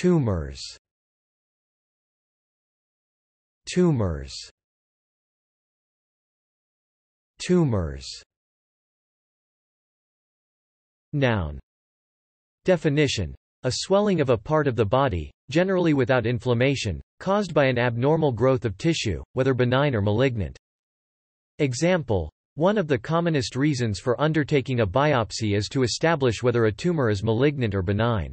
Tumors Tumors Tumors Noun Definition a swelling of a part of the body, generally without inflammation, caused by an abnormal growth of tissue, whether benign or malignant. Example, one of the commonest reasons for undertaking a biopsy is to establish whether a tumor is malignant or benign.